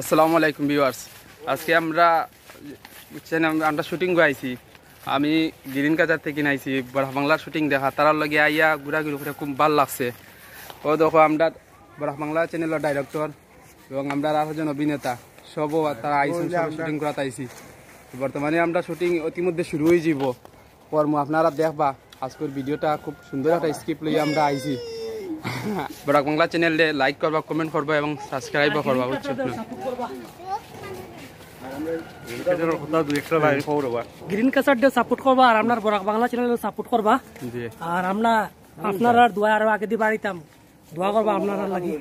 আসসালামু আলাইকুম ভিউয়ার্স আজকে আমরা আমরা শুটিং গাইছি আমি গ্রিন কাজার থেকে নাইছি বাংলার শুটিং দেখা তারার লগে আইয়া ঘুরাঘুরি করে খুব ভাল লাগছে ও দেখো আমরা বাংলা চ্যানেলের ডাইরেক্টর এবং আমরা আরোজন অভিনেতা সবও তারা আইসি শুটিং করাতে আইছি বর্তমানে আমরা শুটিং অতিমধ্যে শুরু হয়ে যাব পর আপনারা দেখবা আজকের ভিডিওটা খুব সুন্দর একটা স্ক্রিপ্ট লইয়া আমরা আইছি বড়াক বাংলা চ্যানেলে লাইক করবা কমেন্ট করবা এবং সাবস্ক্রাইবও করবা বুঝছো না আমরা দুই গ্রিন কাসার দিয়ে সাপোর্ট করবা আর আপনার বরাক বাংলা চ্যানেলে সাপোর্ট করবা আর আমরা আপনার আর দোয়া আরো আগে দি বাড়িতাম দোয়া করবা আপনারা লাগি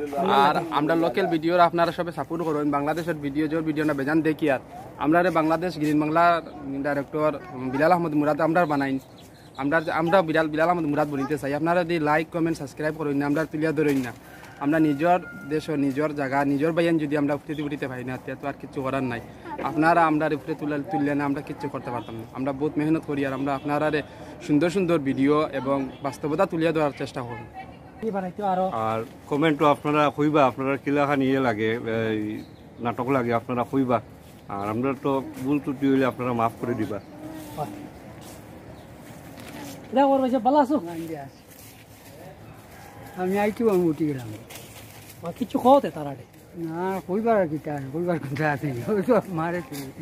আর আমরা লোকাল ভিডিওর আপনারা সবে সাপোর্ট করুন বাংলাদেশের ভিডিও জোর ভিডিও না বেজান দেখি আর আমরা রে বাংলাদেশ গ্রিন বাংলা ডিরেক্টর বিলাল আহমদ মুরাদ আমরা বানাইন আমরা আমরা বিড়াল বিড়াল আমাদের মুরাদ বলিতে চাই আপনারা যদি লাইক কমেন্ট সাবস্ক্রাইব করেন না আমরা তুলিয়া ধরেন না আমরা নিজের দেশ নিজের জায়গা নিজের বাইয়ান যদি আমরা উঠতে উঠিতে পারি না তো আর কিছু করার নাই আপনারা আমরা উপরে তুলে তুললে না আমরা কিচ্ছু করতে পারতাম না আমরা বহুত মেহনত করি আর আমরা আপনারা সুন্দর সুন্দর ভিডিও এবং বাস্তবতা তুলিয়া দেওয়ার চেষ্টা করুন আর কমেন্টও আপনারা হইবা আপনারা কিলাখান ইয়ে লাগে নাটক লাগে আপনারা হইবা আর আমরা তো ভুল ত্রুটি হইলে আপনারা মাফ করে দিবা দেওয়ার পয়সা ভালো আছো আমি আইছি আমি উঠি গেলাম কিছু খাওয়াতে তারাটে না কইবার আর কি কইবার কোনটা আছে মারে